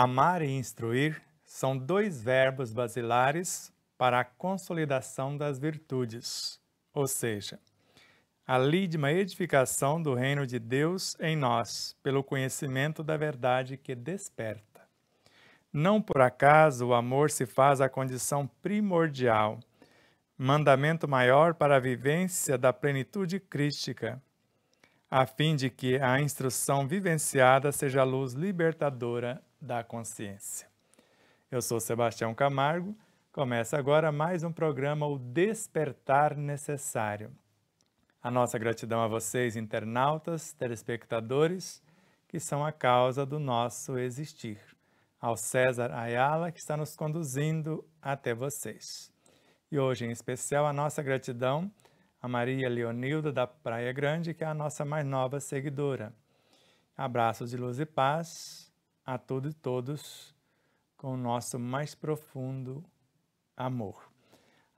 Amar e instruir são dois verbos basilares para a consolidação das virtudes, ou seja, a lídima edificação do reino de Deus em nós, pelo conhecimento da verdade que desperta. Não por acaso o amor se faz a condição primordial, mandamento maior para a vivência da plenitude crística, a fim de que a instrução vivenciada seja luz libertadora da consciência. Eu sou Sebastião Camargo. Começa agora mais um programa O Despertar Necessário. A nossa gratidão a vocês, internautas, telespectadores, que são a causa do nosso existir. Ao César Ayala, que está nos conduzindo até vocês. E hoje, em especial, a nossa gratidão a Maria Leonilda da Praia Grande, que é a nossa mais nova seguidora. Abraços de luz e paz a todos e todos com o nosso mais profundo amor.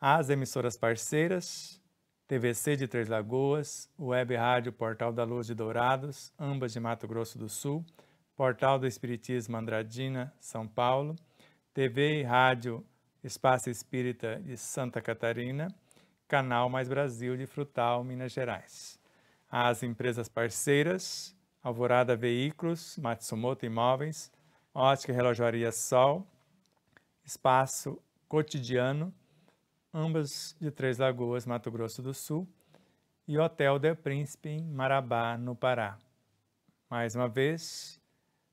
As emissoras parceiras, TVC de Três Lagoas, Web Rádio Portal da Luz de Dourados, ambas de Mato Grosso do Sul, Portal do Espiritismo Andradina, São Paulo, TV e Rádio Espaço Espírita de Santa Catarina, Canal Mais Brasil de Frutal, Minas Gerais. As empresas parceiras, Alvorada Veículos, Matsumoto Imóveis, Ótica Relojaria Sol, Espaço Cotidiano, ambas de Três Lagoas, Mato Grosso do Sul, e Hotel Del Príncipe, em Marabá, no Pará. Mais uma vez,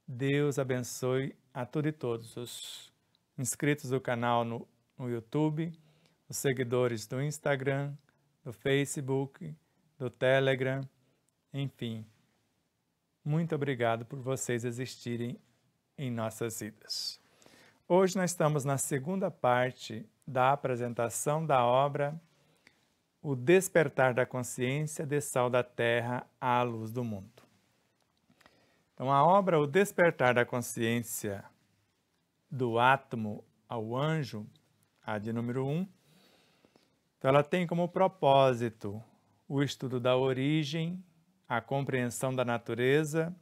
Deus abençoe a todos e todos os inscritos do canal no, no YouTube, os seguidores do Instagram, do Facebook, do Telegram, enfim muito obrigado por vocês existirem em nossas vidas. Hoje nós estamos na segunda parte da apresentação da obra O Despertar da Consciência de Sal da Terra à Luz do Mundo. Então, a obra O Despertar da Consciência do Átomo ao Anjo, a de número 1, um, então ela tem como propósito o estudo da origem, a compreensão da natureza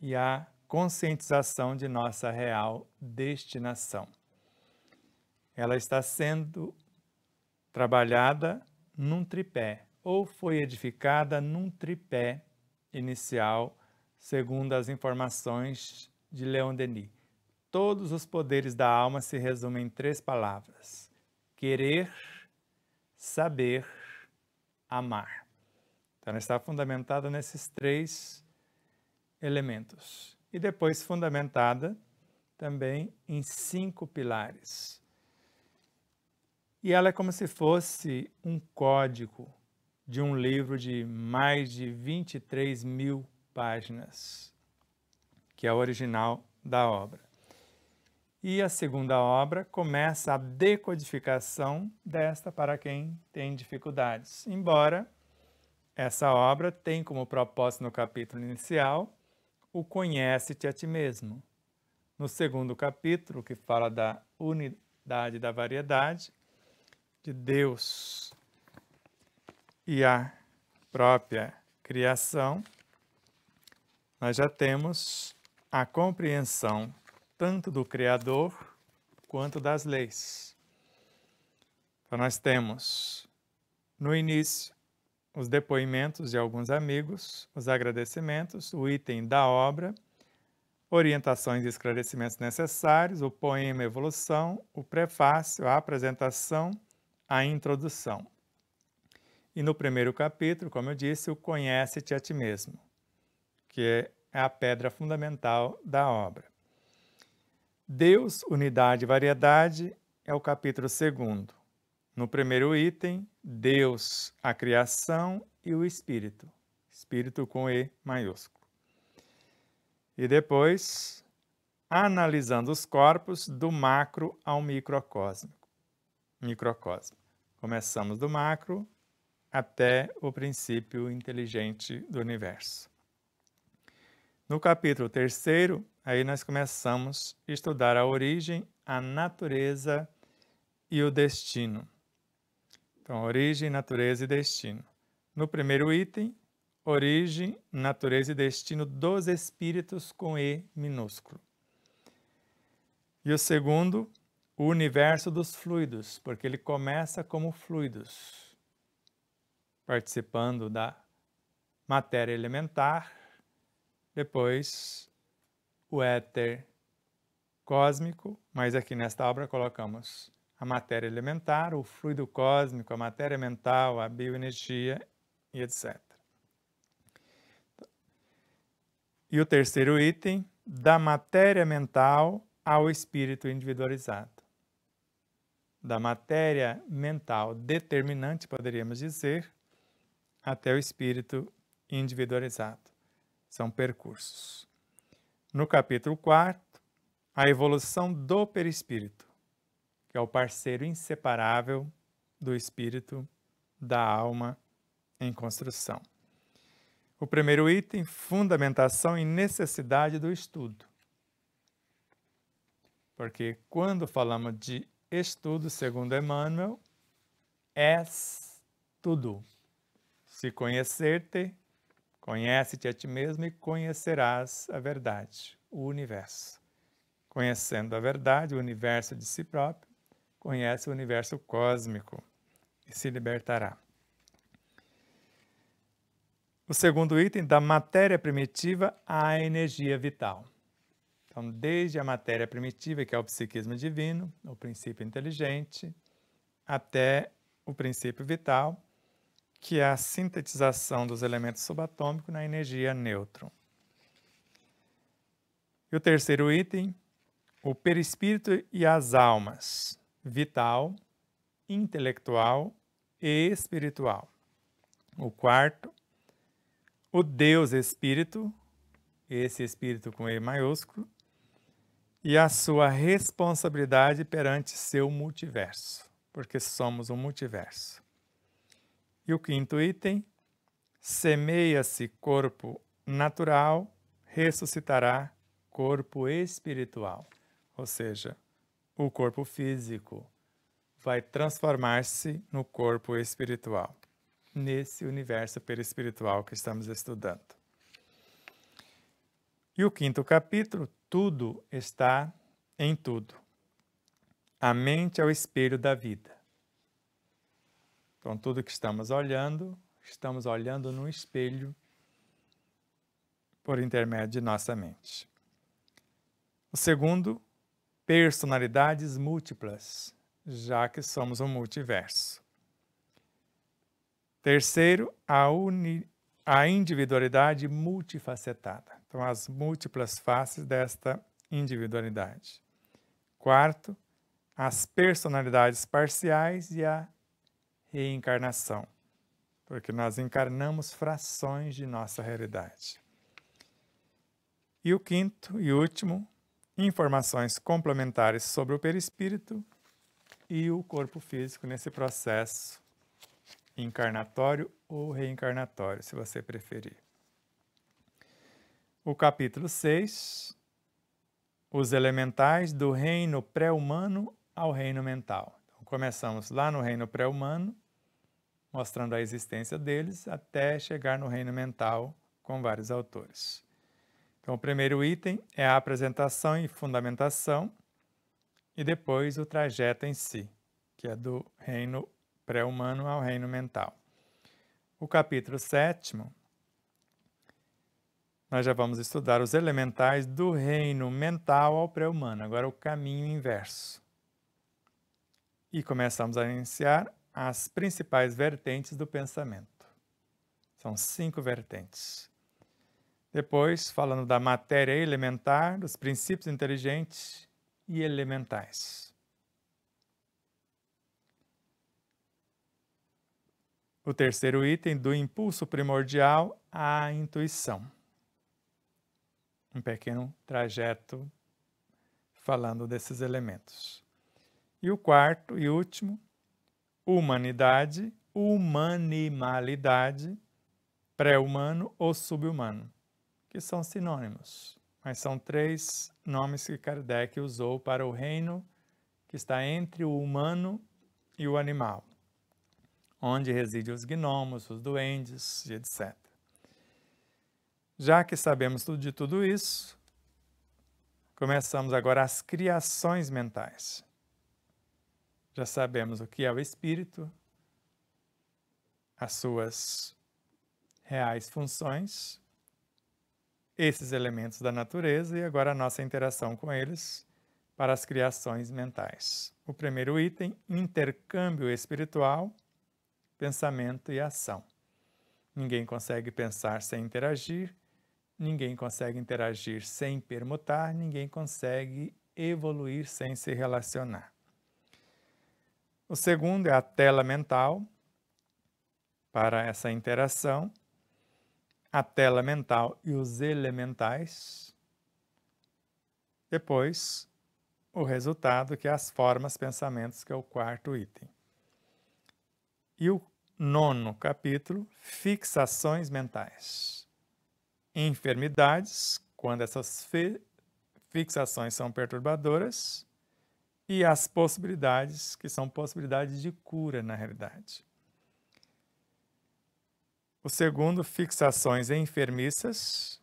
e a conscientização de nossa real destinação. Ela está sendo trabalhada num tripé, ou foi edificada num tripé inicial, segundo as informações de Leon Denis. Todos os poderes da alma se resumem em três palavras: querer, saber, amar. Então, ela está fundamentada nesses três elementos. E depois fundamentada também em cinco pilares. E ela é como se fosse um código de um livro de mais de 23 mil páginas, que é o original da obra. E a segunda obra começa a decodificação desta para quem tem dificuldades, embora essa obra tem como propósito no capítulo inicial o conhece-te a ti mesmo. No segundo capítulo, que fala da unidade da variedade de Deus e a própria criação, nós já temos a compreensão tanto do Criador quanto das leis. Então, nós temos no início os depoimentos de alguns amigos, os agradecimentos, o item da obra, orientações e esclarecimentos necessários, o poema Evolução, o prefácio, a apresentação, a introdução. E no primeiro capítulo, como eu disse, o Conhece-te a ti mesmo, que é a pedra fundamental da obra. Deus, Unidade e Variedade é o capítulo segundo. No primeiro item, Deus, a criação e o Espírito. Espírito com E maiúsculo. E depois, analisando os corpos do macro ao microcósmico. Microcosmo. Começamos do macro até o princípio inteligente do universo. No capítulo terceiro, aí nós começamos a estudar a origem, a natureza e o destino. Então, origem, natureza e destino. No primeiro item, origem, natureza e destino dos espíritos com E minúsculo. E o segundo, o universo dos fluidos, porque ele começa como fluidos, participando da matéria elementar, depois o éter cósmico, mas aqui nesta obra colocamos a matéria elementar, o fluido cósmico, a matéria mental, a bioenergia e etc. E o terceiro item, da matéria mental ao espírito individualizado. Da matéria mental determinante, poderíamos dizer, até o espírito individualizado. São percursos. No capítulo 4, a evolução do perispírito que é o parceiro inseparável do espírito, da alma em construção. O primeiro item, fundamentação e necessidade do estudo. Porque quando falamos de estudo, segundo Emmanuel, és tudo. Se conhecer-te, conhece-te a ti mesmo e conhecerás a verdade, o universo. Conhecendo a verdade, o universo de si próprio, conhece o universo cósmico e se libertará. O segundo item, da matéria primitiva à energia vital. Então, desde a matéria primitiva, que é o psiquismo divino, o princípio inteligente, até o princípio vital, que é a sintetização dos elementos subatômicos na energia nêutron. E o terceiro item, o perispírito e as almas vital, intelectual e espiritual. O quarto, o Deus Espírito, esse Espírito com E maiúsculo, e a sua responsabilidade perante seu multiverso, porque somos um multiverso. E o quinto item, semeia-se corpo natural, ressuscitará corpo espiritual. Ou seja, o corpo físico vai transformar-se no corpo espiritual, nesse universo perispiritual que estamos estudando. E o quinto capítulo, tudo está em tudo. A mente é o espelho da vida. Então, tudo que estamos olhando, estamos olhando no espelho por intermédio de nossa mente. O segundo personalidades múltiplas, já que somos um multiverso. Terceiro, a, uni, a individualidade multifacetada. Então, as múltiplas faces desta individualidade. Quarto, as personalidades parciais e a reencarnação, porque nós encarnamos frações de nossa realidade. E o quinto e último, informações complementares sobre o perispírito e o corpo físico nesse processo encarnatório ou reencarnatório, se você preferir. O capítulo 6, os elementais do reino pré-humano ao reino mental. Então, começamos lá no reino pré-humano, mostrando a existência deles, até chegar no reino mental com vários autores. Então, o primeiro item é a apresentação e fundamentação, e depois o trajeto em si, que é do reino pré-humano ao reino mental. O capítulo sétimo, nós já vamos estudar os elementais do reino mental ao pré-humano, agora o caminho inverso. E começamos a iniciar as principais vertentes do pensamento. São cinco vertentes. Depois, falando da matéria elementar, dos princípios inteligentes e elementais. O terceiro item, do impulso primordial à intuição. Um pequeno trajeto falando desses elementos. E o quarto e último, humanidade, humanimalidade, pré-humano ou subhumano que são sinônimos, mas são três nomes que Kardec usou para o reino que está entre o humano e o animal, onde residem os gnomos, os duendes e etc. Já que sabemos de tudo isso, começamos agora as criações mentais. Já sabemos o que é o espírito, as suas reais funções, esses elementos da natureza e agora a nossa interação com eles para as criações mentais. O primeiro item, intercâmbio espiritual, pensamento e ação. Ninguém consegue pensar sem interagir, ninguém consegue interagir sem permutar, ninguém consegue evoluir sem se relacionar. O segundo é a tela mental para essa interação a tela mental e os elementais. Depois, o resultado, que é as formas, pensamentos, que é o quarto item. E o nono capítulo, fixações mentais. Enfermidades, quando essas fixações são perturbadoras, e as possibilidades, que são possibilidades de cura na realidade. O segundo, fixações enfermiças.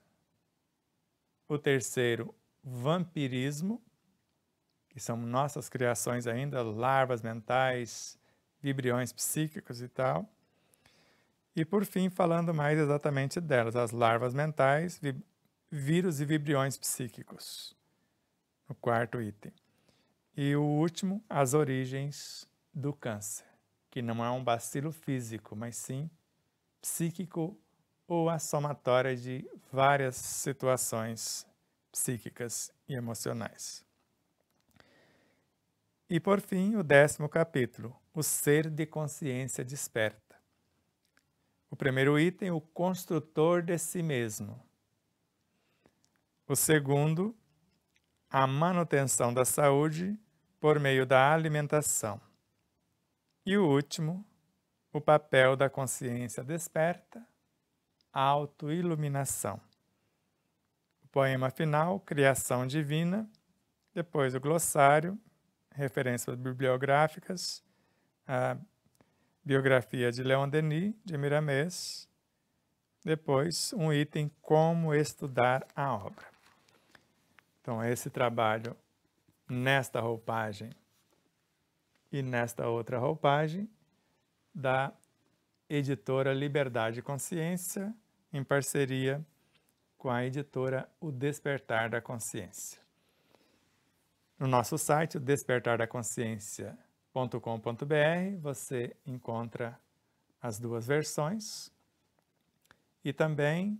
O terceiro, vampirismo, que são nossas criações ainda, larvas mentais, vibriões psíquicos e tal. E por fim, falando mais exatamente delas, as larvas mentais, vírus e vibriões psíquicos, no quarto item. E o último, as origens do câncer, que não é um bacilo físico, mas sim psíquico ou a somatória de várias situações psíquicas e emocionais. E por fim, o décimo capítulo, o ser de consciência desperta. O primeiro item, o construtor de si mesmo. O segundo, a manutenção da saúde por meio da alimentação. E o último, o papel da consciência desperta, autoiluminação. O poema final, Criação Divina, depois o glossário, referências bibliográficas, a biografia de Leon Denis, de Miramês, depois um item como estudar a obra. Então, esse trabalho nesta roupagem e nesta outra roupagem da editora Liberdade e Consciência, em parceria com a editora O Despertar da Consciência. No nosso site, despertardaconsciência.com.br, você encontra as duas versões e também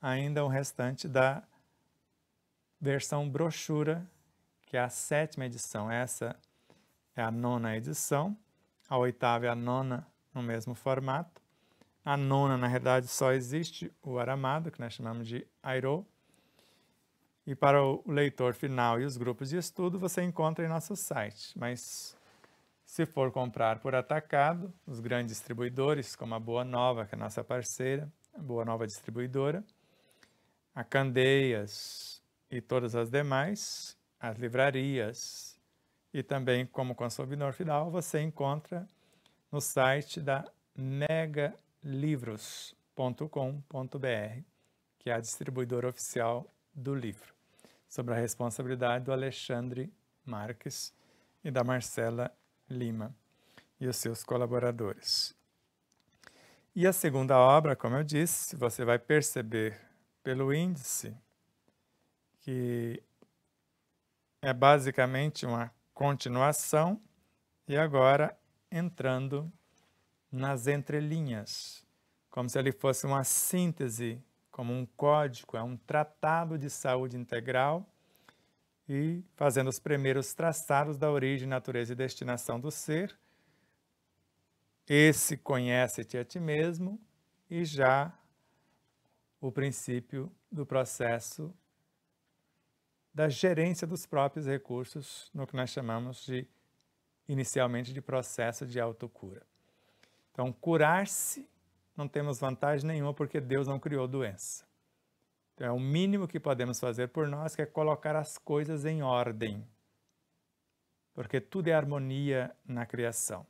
ainda o restante da versão brochura, que é a sétima edição. Essa é a nona edição a oitava e a nona no mesmo formato. A nona, na verdade, só existe o aramado, que nós chamamos de airo. E para o leitor final e os grupos de estudo, você encontra em nosso site. Mas se for comprar por atacado, os grandes distribuidores, como a Boa Nova, que é nossa parceira, a Boa Nova Distribuidora, a Candeias e todas as demais, as livrarias, e também como consumidor final, você encontra no site da megalivros.com.br, que é a distribuidora oficial do livro, sobre a responsabilidade do Alexandre Marques e da Marcela Lima e os seus colaboradores. E a segunda obra, como eu disse, você vai perceber pelo índice que é basicamente uma continuação e agora entrando nas entrelinhas, como se ele fosse uma síntese, como um código, é um tratado de saúde integral e fazendo os primeiros traçados da origem, natureza e destinação do ser. Esse conhece-te a ti mesmo e já o princípio do processo da gerência dos próprios recursos, no que nós chamamos de inicialmente de processo de autocura. Então, curar-se não temos vantagem nenhuma porque Deus não criou doença. Então, é o mínimo que podemos fazer por nós que é colocar as coisas em ordem. Porque tudo é harmonia na criação.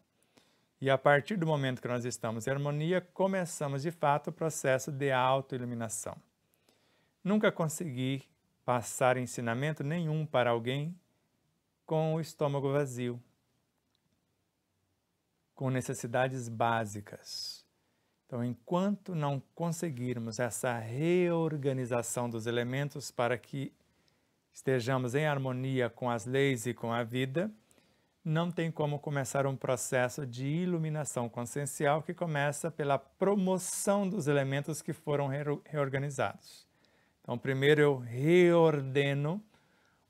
E a partir do momento que nós estamos em harmonia, começamos de fato o processo de autoiluminação. Nunca consegui passar ensinamento nenhum para alguém com o estômago vazio, com necessidades básicas. Então, enquanto não conseguirmos essa reorganização dos elementos para que estejamos em harmonia com as leis e com a vida, não tem como começar um processo de iluminação consciencial que começa pela promoção dos elementos que foram reorganizados. Então, primeiro eu reordeno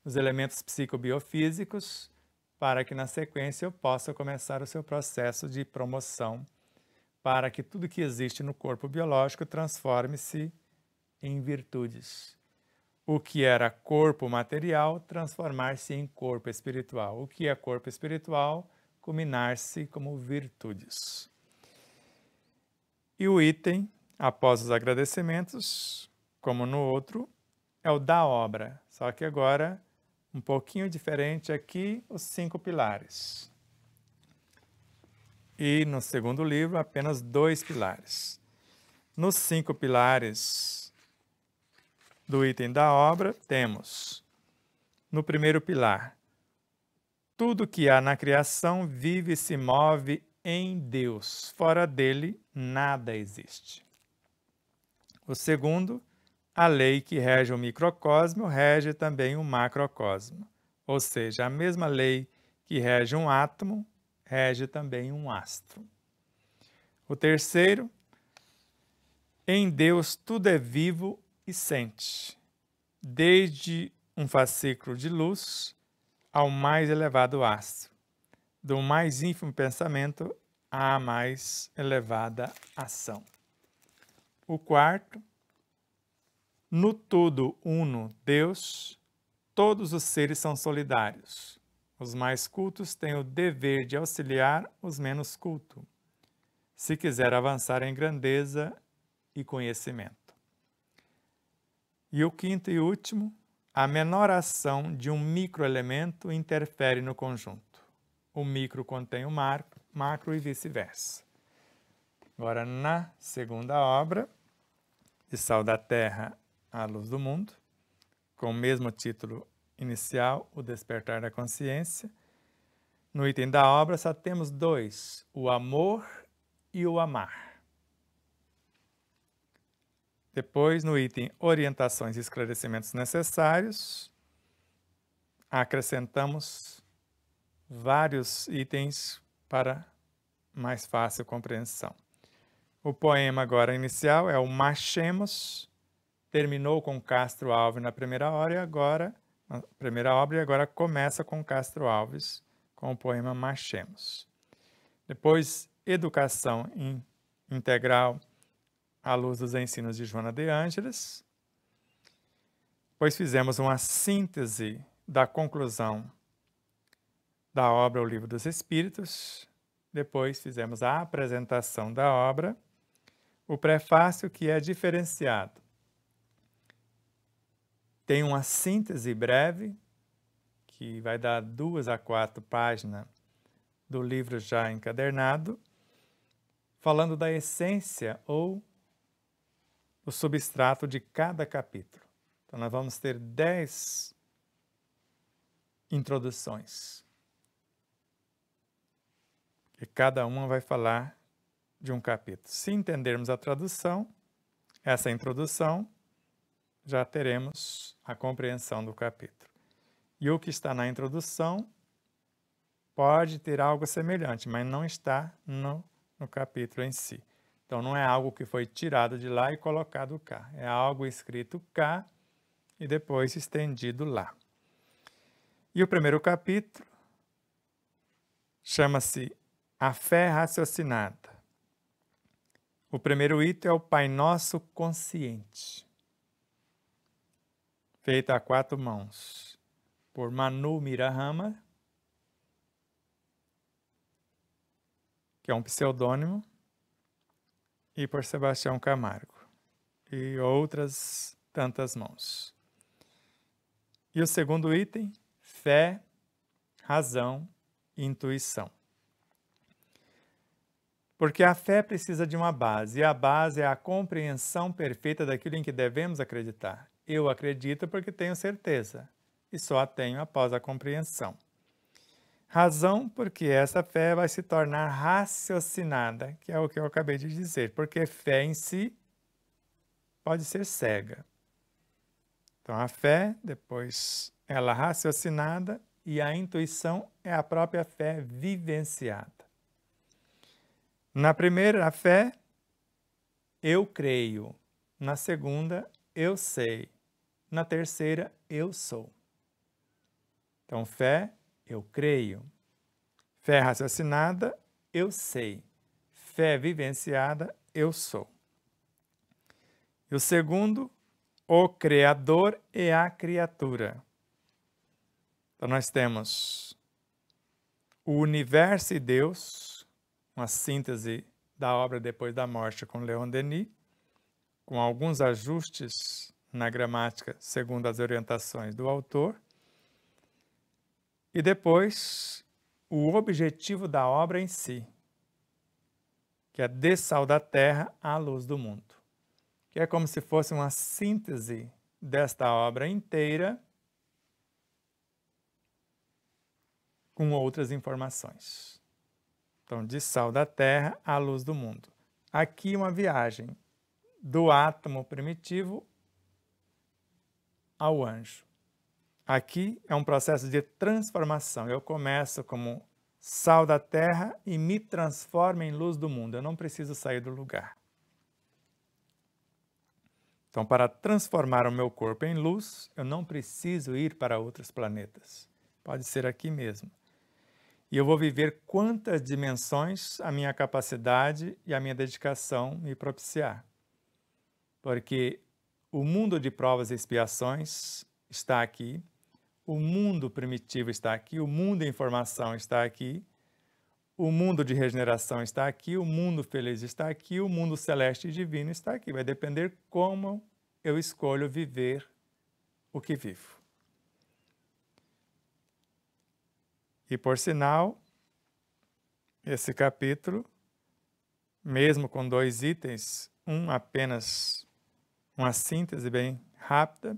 os elementos psicobiofísicos para que na sequência eu possa começar o seu processo de promoção para que tudo que existe no corpo biológico transforme-se em virtudes. O que era corpo material transformar-se em corpo espiritual. O que é corpo espiritual culminar-se como virtudes. E o item, após os agradecimentos, como no outro, é o da obra. Só que agora, um pouquinho diferente aqui, os cinco pilares. E no segundo livro, apenas dois pilares. Nos cinco pilares do item da obra, temos no primeiro pilar, tudo que há na criação vive e se move em Deus. Fora dele, nada existe. O segundo a lei que rege o microcosmo rege também o macrocosmo. Ou seja, a mesma lei que rege um átomo rege também um astro. O terceiro, em Deus tudo é vivo e sente, desde um fascículo de luz ao mais elevado astro, do mais ínfimo pensamento à mais elevada ação. O quarto, no tudo uno Deus, todos os seres são solidários. Os mais cultos têm o dever de auxiliar os menos cultos, se quiser avançar em grandeza e conhecimento. E o quinto e último, a menor ação de um microelemento interfere no conjunto. O micro contém o macro, macro e vice-versa. Agora, na segunda obra, de Sal da Terra a Luz do Mundo, com o mesmo título inicial, O Despertar da Consciência. No item da obra só temos dois: o amor e o amar. Depois, no item Orientações e Esclarecimentos Necessários, acrescentamos vários itens para mais fácil compreensão. O poema agora inicial é o Machemos terminou com Castro Alves na primeira hora e agora primeira obra e agora começa com Castro Alves com o poema Marchemos. Depois Educação integral à luz dos ensinos de Joana de Ângeles. Pois fizemos uma síntese da conclusão da obra O Livro dos Espíritos. Depois fizemos a apresentação da obra, o prefácio que é diferenciado tem uma síntese breve, que vai dar duas a quatro páginas do livro já encadernado, falando da essência ou o substrato de cada capítulo. Então, nós vamos ter dez introduções. E cada uma vai falar de um capítulo. Se entendermos a tradução, essa introdução já teremos a compreensão do capítulo. E o que está na introdução pode ter algo semelhante, mas não está no, no capítulo em si. Então, não é algo que foi tirado de lá e colocado cá. É algo escrito cá e depois estendido lá. E o primeiro capítulo chama-se A Fé Raciocinada. O primeiro item é o Pai Nosso Consciente feita a quatro mãos por Manu Mirahama, que é um pseudônimo, e por Sebastião Camargo, e outras tantas mãos. E o segundo item, fé, razão e intuição. Porque a fé precisa de uma base, e a base é a compreensão perfeita daquilo em que devemos acreditar. Eu acredito porque tenho certeza, e só a tenho após a compreensão. Razão porque essa fé vai se tornar raciocinada, que é o que eu acabei de dizer, porque fé em si pode ser cega. Então a fé, depois ela raciocinada, e a intuição é a própria fé vivenciada. Na primeira, a fé, eu creio. Na segunda, eu sei na terceira, eu sou. Então, fé, eu creio. Fé raciocinada, eu sei. Fé vivenciada, eu sou. E o segundo, o Criador e a criatura. Então, nós temos o universo e Deus, uma síntese da obra Depois da Morte com Leon Denis, com alguns ajustes na gramática segundo as orientações do autor. E depois, o objetivo da obra em si, que é sal da terra à luz do mundo, que é como se fosse uma síntese desta obra inteira com outras informações. Então, de sal da terra à luz do mundo. Aqui uma viagem do átomo primitivo ao anjo. Aqui é um processo de transformação. Eu começo como sal da terra e me transformo em luz do mundo. Eu não preciso sair do lugar. Então, para transformar o meu corpo em luz, eu não preciso ir para outros planetas. Pode ser aqui mesmo. E eu vou viver quantas dimensões a minha capacidade e a minha dedicação me propiciar. Porque o mundo de provas e expiações está aqui, o mundo primitivo está aqui, o mundo em formação está aqui, o mundo de regeneração está aqui, o mundo feliz está aqui, o mundo celeste e divino está aqui. Vai depender como eu escolho viver o que vivo. E por sinal, esse capítulo, mesmo com dois itens, um apenas uma síntese bem rápida.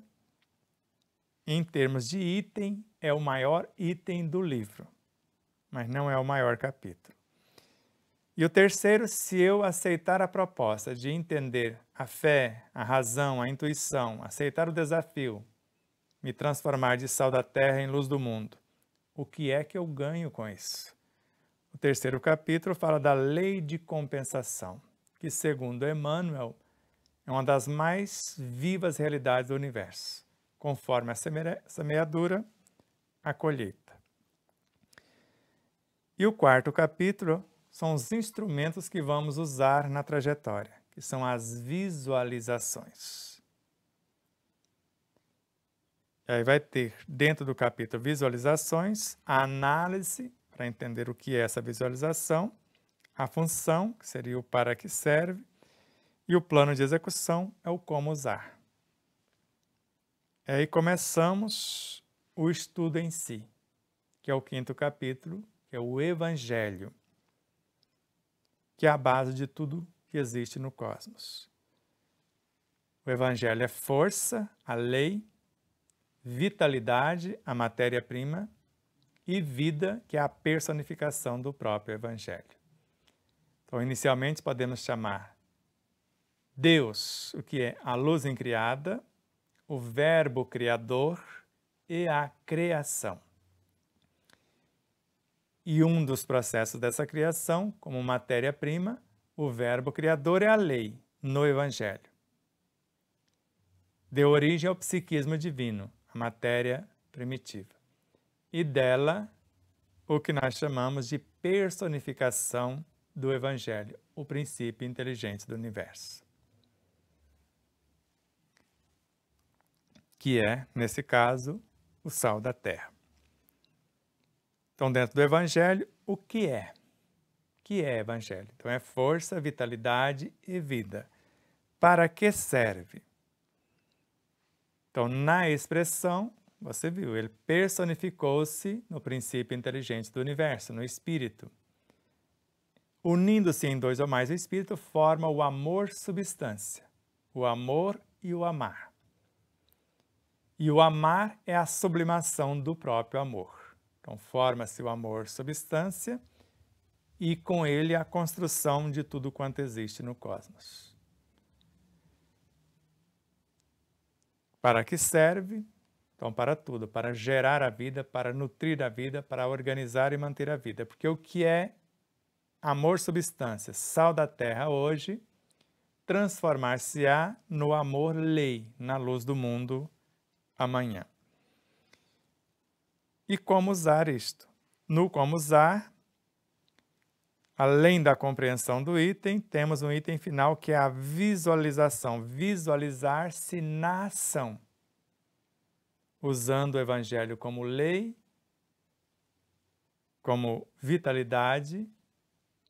Em termos de item, é o maior item do livro, mas não é o maior capítulo. E o terceiro, se eu aceitar a proposta de entender a fé, a razão, a intuição, aceitar o desafio, me transformar de sal da terra em luz do mundo, o que é que eu ganho com isso? O terceiro capítulo fala da lei de compensação, que, segundo Emmanuel, é uma das mais vivas realidades do universo, conforme a semeadura, a colheita. E o quarto capítulo são os instrumentos que vamos usar na trajetória, que são as visualizações. E aí vai ter, dentro do capítulo visualizações, a análise, para entender o que é essa visualização, a função, que seria o para que serve, e o plano de execução é o como usar. E aí começamos o estudo em si, que é o quinto capítulo, que é o Evangelho, que é a base de tudo que existe no cosmos. O Evangelho é força, a lei, vitalidade, a matéria-prima, e vida, que é a personificação do próprio Evangelho. Então, inicialmente podemos chamar Deus, o que é a luz incriada, o Verbo Criador e a criação. E um dos processos dessa criação, como matéria-prima, o Verbo Criador é a lei no Evangelho. Deu origem ao psiquismo divino, a matéria primitiva. E dela, o que nós chamamos de personificação do Evangelho, o princípio inteligente do universo. que é, nesse caso, o sal da terra. Então, dentro do Evangelho, o que é? O que é Evangelho? Então, é força, vitalidade e vida. Para que serve? Então, na expressão, você viu, ele personificou-se no princípio inteligente do universo, no espírito. Unindo-se em dois ou mais, o espírito forma o amor-substância, o amor e o amar. E o amar é a sublimação do próprio amor. Então, forma-se o amor substância e com ele a construção de tudo quanto existe no cosmos. Para que serve? Então, para tudo, para gerar a vida, para nutrir a vida, para organizar e manter a vida. Porque o que é amor substância, sal da terra hoje, transformar-se-á no amor lei, na luz do mundo amanhã. E como usar isto? No como usar, além da compreensão do item, temos um item final que é a visualização. Visualizar-se na ação, usando o Evangelho como lei, como vitalidade,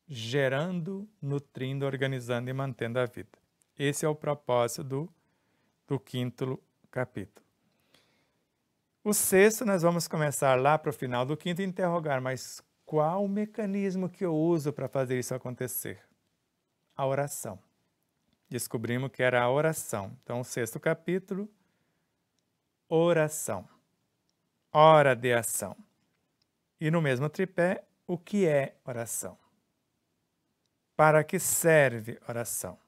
gerando, nutrindo, organizando e mantendo a vida. Esse é o propósito do, do quinto capítulo. O sexto, nós vamos começar lá para o final do quinto e interrogar, mas qual o mecanismo que eu uso para fazer isso acontecer? A oração. Descobrimos que era a oração. Então, o sexto capítulo, oração. Hora de ação. E no mesmo tripé, o que é oração? Para que serve oração?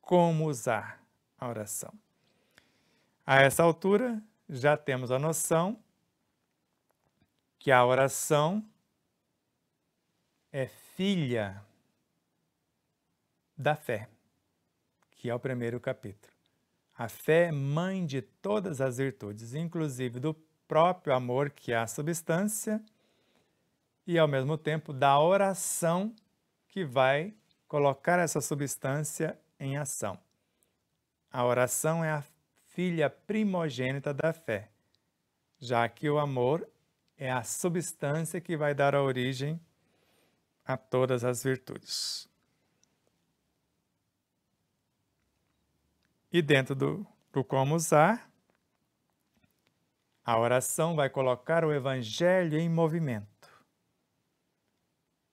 Como usar a oração? A essa altura, já temos a noção que a oração é filha da fé, que é o primeiro capítulo. A fé é mãe de todas as virtudes, inclusive do próprio amor, que é a substância, e ao mesmo tempo da oração que vai colocar essa substância em ação. A oração é a filha primogênita da fé, já que o amor é a substância que vai dar a origem a todas as virtudes. E dentro do, do como usar, a oração vai colocar o evangelho em movimento.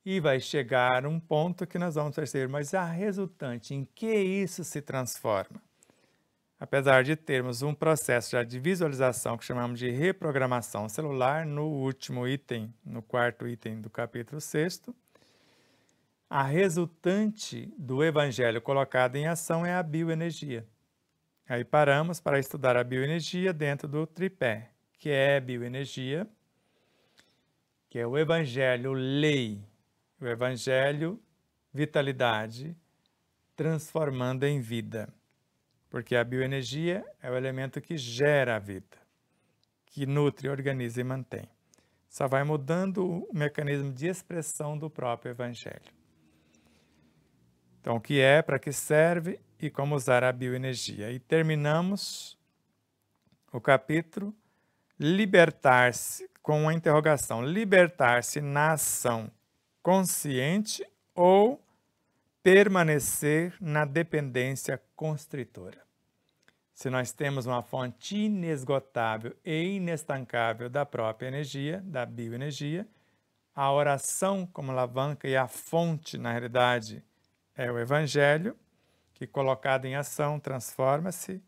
E vai chegar um ponto que nós vamos perceber, mas a resultante, em que isso se transforma? apesar de termos um processo já de visualização que chamamos de reprogramação celular no último item, no quarto item do capítulo 6, a resultante do evangelho colocado em ação é a bioenergia. Aí paramos para estudar a bioenergia dentro do tripé, que é bioenergia, que é o evangelho lei, o evangelho vitalidade transformando em vida porque a bioenergia é o elemento que gera a vida, que nutre, organiza e mantém. Só vai mudando o mecanismo de expressão do próprio evangelho. Então, o que é, para que serve e como usar a bioenergia. E terminamos o capítulo libertar-se com uma interrogação: libertar-se na ação consciente ou permanecer na dependência constritora. Se nós temos uma fonte inesgotável e inestancável da própria energia, da bioenergia, a oração como alavanca e a fonte, na realidade, é o Evangelho, que colocado em ação transforma-se.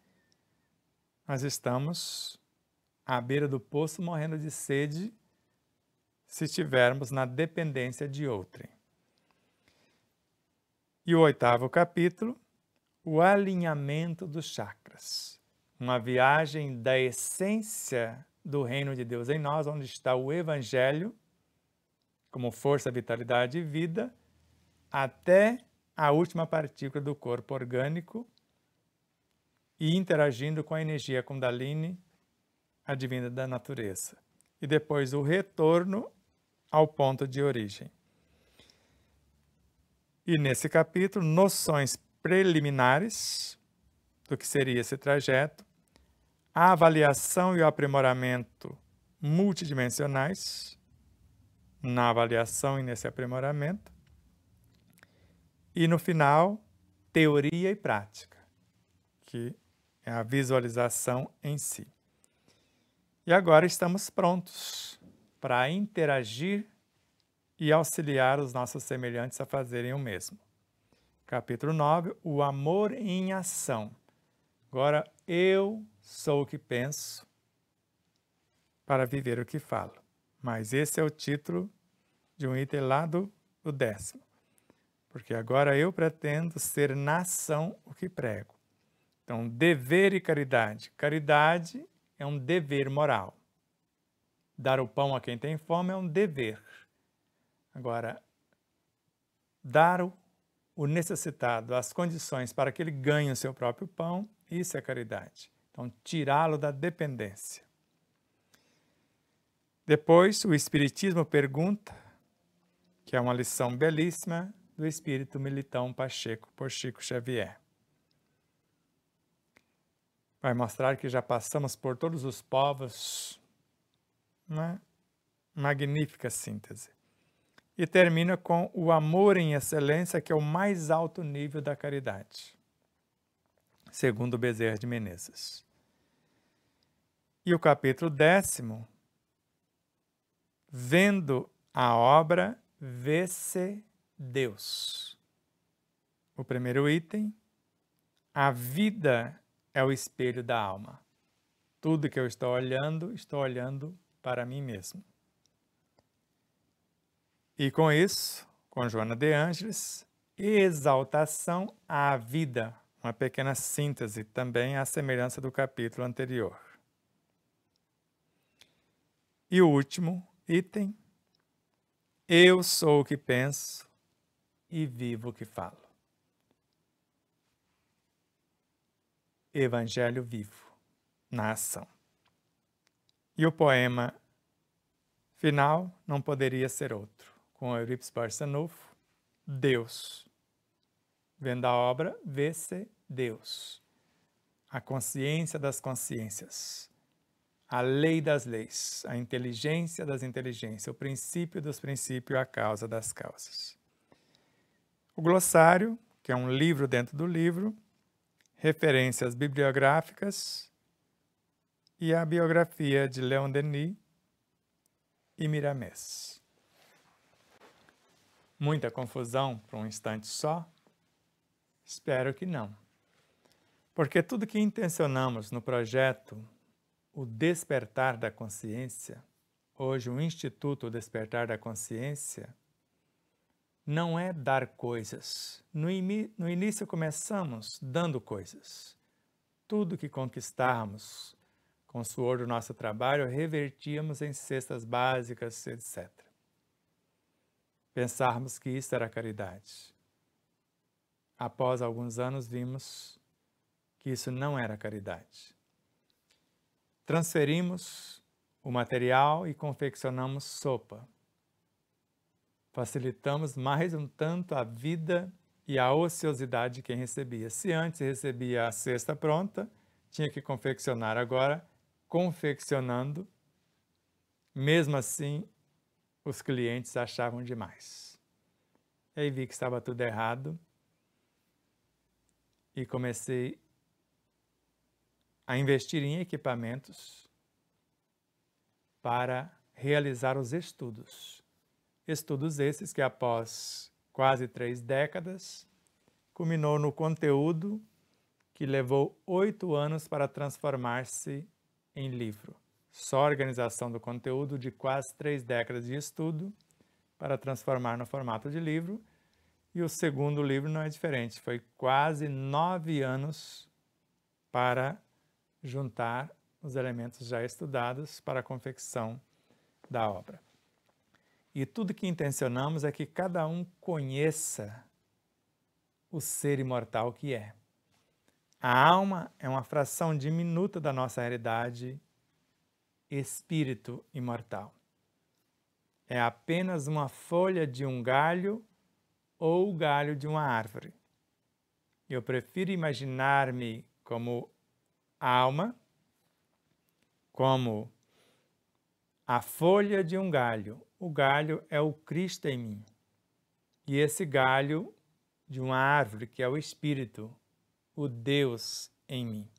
Nós estamos à beira do poço morrendo de sede se estivermos na dependência de outrem. E o oitavo capítulo, o alinhamento dos chakras. Uma viagem da essência do reino de Deus em nós, onde está o Evangelho, como força, vitalidade e vida, até a última partícula do corpo orgânico e interagindo com a energia Kundalini, advinda da natureza. E depois o retorno ao ponto de origem. E nesse capítulo, noções preliminares do que seria esse trajeto, a avaliação e o aprimoramento multidimensionais, na avaliação e nesse aprimoramento, e no final, teoria e prática, que é a visualização em si. E agora estamos prontos para interagir e auxiliar os nossos semelhantes a fazerem o mesmo. Capítulo 9: O amor em ação. Agora eu sou o que penso para viver o que falo. Mas esse é o título de um item lá do, do décimo. Porque agora eu pretendo ser na ação o que prego. Então, dever e caridade. Caridade é um dever moral. Dar o pão a quem tem fome é um dever. Agora, dar o, necessitado as condições para que ele ganhe o seu próprio pão, isso é caridade. Então, tirá-lo da dependência. Depois, o Espiritismo pergunta, que é uma lição belíssima do Espírito Militão Pacheco por Chico Xavier. Vai mostrar que já passamos por todos os povos. Uma né? magnífica síntese e termina com o amor em excelência, que é o mais alto nível da caridade, segundo Bezerra de Menezes. E o capítulo décimo, vendo a obra, vê-se Deus. O primeiro item, a vida é o espelho da alma. Tudo que eu estou olhando, estou olhando para mim mesmo. E com isso, com Joana de Ângeles, exaltação à vida, uma pequena síntese também à semelhança do capítulo anterior. E o último item, eu sou o que penso e vivo o que falo. Evangelho vivo na ação. E o poema final não poderia ser outro com Euripides Barçanufo, Deus. Vendo a obra, vê-se Deus. A consciência das consciências, a lei das leis, a inteligência das inteligências, o princípio dos princípios, a causa das causas. O glossário, que é um livro dentro do livro, referências bibliográficas e a biografia de Leon Denis e Miramés muita confusão para um instante só? Espero que não. Porque tudo que intencionamos no projeto O Despertar da Consciência, hoje o Instituto Despertar da Consciência, não é dar coisas. No, no início começamos dando coisas. Tudo que conquistarmos com o suor do nosso trabalho, revertíamos em cestas básicas, etc pensarmos que isso era caridade. Após alguns anos, vimos que isso não era caridade. Transferimos o material e confeccionamos sopa. Facilitamos mais um tanto a vida e a ociosidade de quem recebia. Se antes recebia a cesta pronta, tinha que confeccionar. Agora, confeccionando, mesmo assim, os clientes achavam demais. E aí vi que estava tudo errado e comecei a investir em equipamentos para realizar os estudos. Estudos esses que, após quase três décadas, culminou no conteúdo que levou oito anos para transformar-se em livro só organização do conteúdo de quase três décadas de estudo para transformar no formato de livro. E o segundo livro não é diferente, foi quase nove anos para juntar os elementos já estudados para a confecção da obra. E tudo que intencionamos é que cada um conheça o ser imortal que é. A alma é uma fração diminuta da nossa realidade espírito imortal. É apenas uma folha de um galho ou o galho de uma árvore. Eu prefiro imaginar-me como alma, como a folha de um galho. O galho é o Cristo em mim. E esse galho de uma árvore, que é o Espírito, o Deus em mim.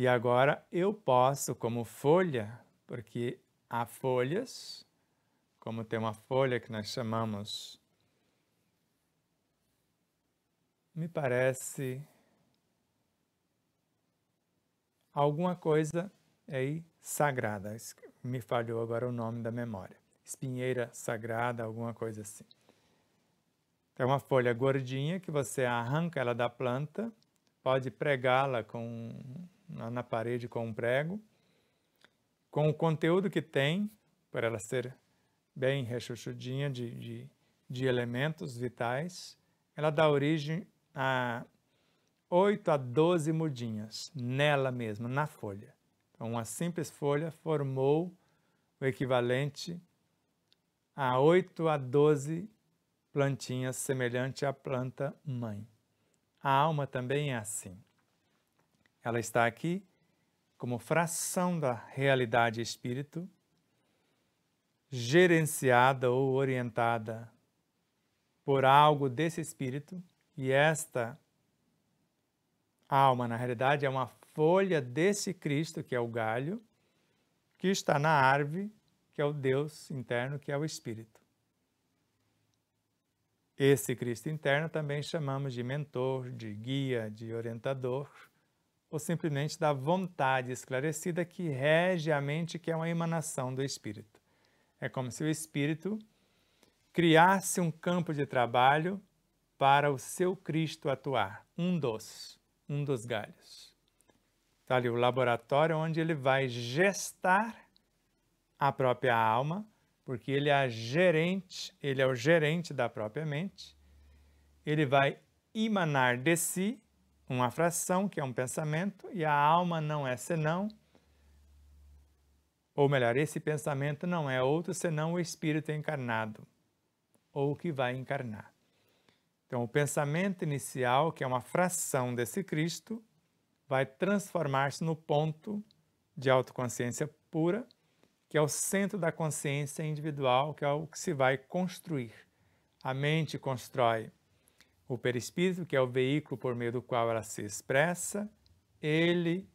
E agora eu posso, como folha, porque há folhas, como tem uma folha que nós chamamos, me parece alguma coisa aí sagrada. Me falhou agora o nome da memória. Espinheira sagrada, alguma coisa assim. É uma folha gordinha que você arranca ela da planta, pode pregá-la com na, parede com um prego, com o conteúdo que tem, para ela ser bem rechuchudinha de, de, de elementos vitais, ela dá origem a 8 a 12 mudinhas nela mesma, na folha. Então, uma simples folha formou o equivalente a 8 a 12 plantinhas semelhante à planta mãe. A alma também é assim. Ela está aqui como fração da realidade espírito, gerenciada ou orientada por algo desse espírito, e esta alma, na realidade, é uma folha desse Cristo, que é o galho, que está na árvore, que é o Deus interno, que é o espírito. Esse Cristo interno também chamamos de mentor, de guia, de orientador ou simplesmente da vontade esclarecida que rege a mente, que é uma emanação do espírito. É como se o espírito criasse um campo de trabalho para o seu Cristo atuar, um dos, um dos galhos. Está ali o laboratório onde ele vai gestar a própria alma, porque ele é gerente, ele é o gerente da própria mente. Ele vai emanar de si uma fração, que é um pensamento, e a alma não é senão, ou melhor, esse pensamento não é outro senão o espírito encarnado, ou o que vai encarnar. Então, o pensamento inicial, que é uma fração desse Cristo, vai transformar-se no ponto de autoconsciência pura, que é o centro da consciência individual, que é o que se vai construir. A mente constrói o perispírito, que é o veículo por meio do qual ela se expressa, ele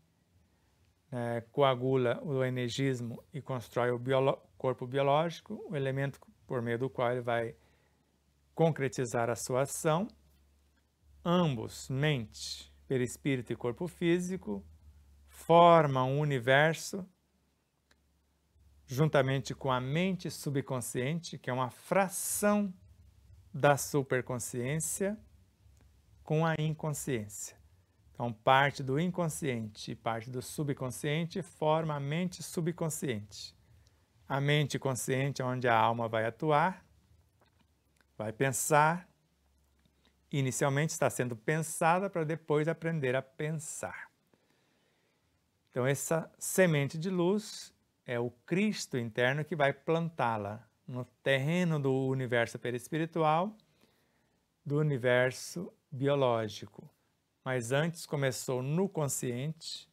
né, coagula o energismo e constrói o biolo corpo biológico, o elemento por meio do qual ele vai concretizar a sua ação. Ambos, mente, perispírito e corpo físico, formam um universo juntamente com a mente subconsciente, que é uma fração da superconsciência com a inconsciência. Então, parte do inconsciente e parte do subconsciente forma a mente subconsciente. A mente consciente é onde a alma vai atuar, vai pensar. Inicialmente está sendo pensada para depois aprender a pensar. Então, essa semente de luz é o Cristo interno que vai plantá-la no terreno do universo perispiritual, do universo biológico. Mas antes começou no consciente,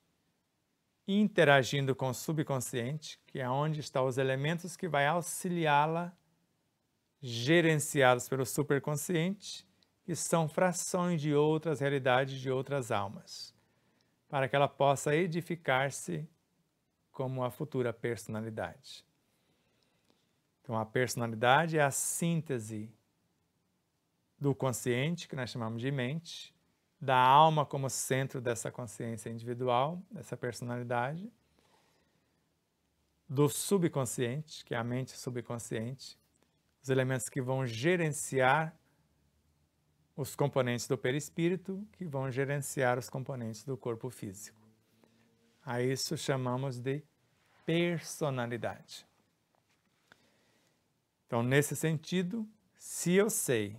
interagindo com o subconsciente, que é onde estão os elementos que vai auxiliá-la, gerenciados pelo superconsciente, que são frações de outras realidades, de outras almas, para que ela possa edificar-se como a futura personalidade. Então, é a personalidade é a síntese do consciente, que nós chamamos de mente, da alma como centro dessa consciência individual, dessa personalidade, do subconsciente, que é a mente subconsciente, os elementos que vão gerenciar os componentes do perispírito, que vão gerenciar os componentes do corpo físico. A isso chamamos de personalidade. Então, nesse sentido, se eu sei